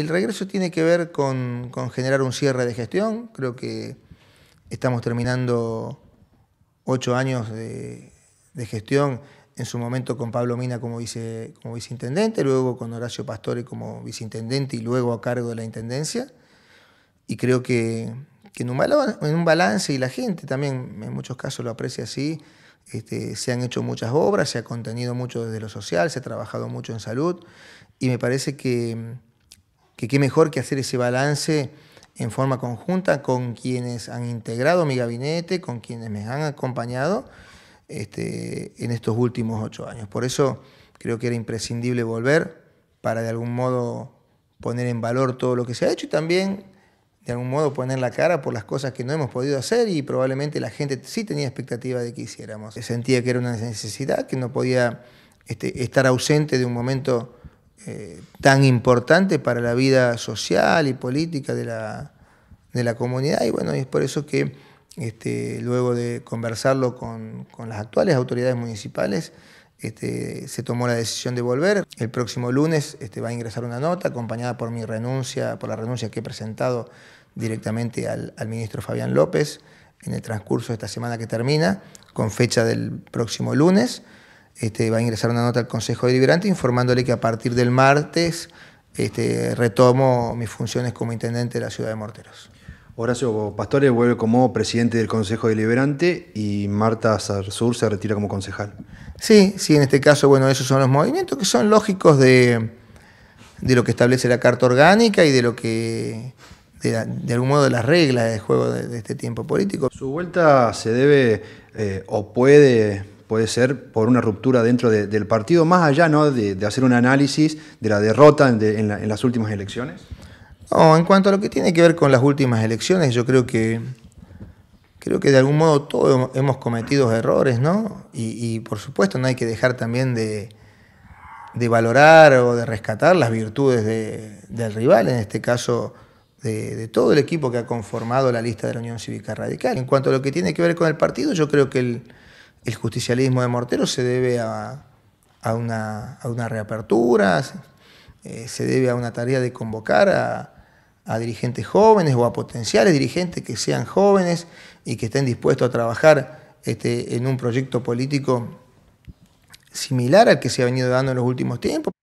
El regreso tiene que ver con, generar un cierre de gestión. Creo que estamos terminando ocho años de, gestión, en su momento con Pablo Mina como, viceintendente, luego con Horacio Pastore como viceintendente y luego a cargo de la intendencia. Y creo que, en, un balance, y la gente también en muchos casos lo aprecia así, este, se han hecho muchas obras, se ha contenido mucho desde lo social, se ha trabajado mucho en salud y me parece que que qué mejor que hacer ese balance en forma conjunta con quienes han integrado mi gabinete, con quienes me han acompañado este, en estos últimos ocho años. Por eso creo que era imprescindible volver para de algún modo poner en valor todo lo que se ha hecho y también de algún modo poner la cara por las cosas que no hemos podido hacer y probablemente la gente sí tenía expectativa de que hiciéramos. Sentía que era una necesidad, que no podía este, estar ausente de un momento eh, tan importante para la vida social y política de la, de la comunidad. Y bueno, es por eso que este, luego de conversarlo con, con, las actuales autoridades municipales, este, se tomó la decisión de volver. El próximo lunes este, va a ingresar una nota acompañada por mi renuncia, por la renuncia que he presentado directamente al, al ministro Fabián López en el transcurso de esta semana que termina, con fecha del próximo lunes. Este, va a ingresar una nota al Consejo Deliberante informándole que a partir del martes este, retomo mis funciones como intendente de la ciudad de Morteros. Horacio Pastore vuelve como presidente del Consejo Deliberante y Marta Sarsur se retira como concejal. Sí, sí, en este caso, bueno, esos son los movimientos que son lógicos de, lo que establece la Carta Orgánica y de lo que, de, algún modo, de las reglas del juego de, este tiempo político. ¿Su vuelta se debe eh, o puede puede ser por una ruptura dentro del partido, más allá de, hacer un análisis de la derrota en, las últimas elecciones? en cuanto a lo que tiene que ver con las últimas elecciones, yo creo que creo que de algún modo todos hemos cometido errores, ¿no? Y, por supuesto no hay que dejar también de, valorar o de rescatar las virtudes del rival, en este caso de, de, todo el equipo que ha conformado la lista de la Unión Cívica Radical. En cuanto a lo que tiene que ver con el partido, yo creo que el, el justicialismo de Mortero se debe a, una, reapertura, eh, se debe a una tarea de convocar a, dirigentes jóvenes o a potenciales dirigentes que sean jóvenes y que estén dispuestos a trabajar este, en un proyecto político similar al que se ha venido dando en los últimos tiempos.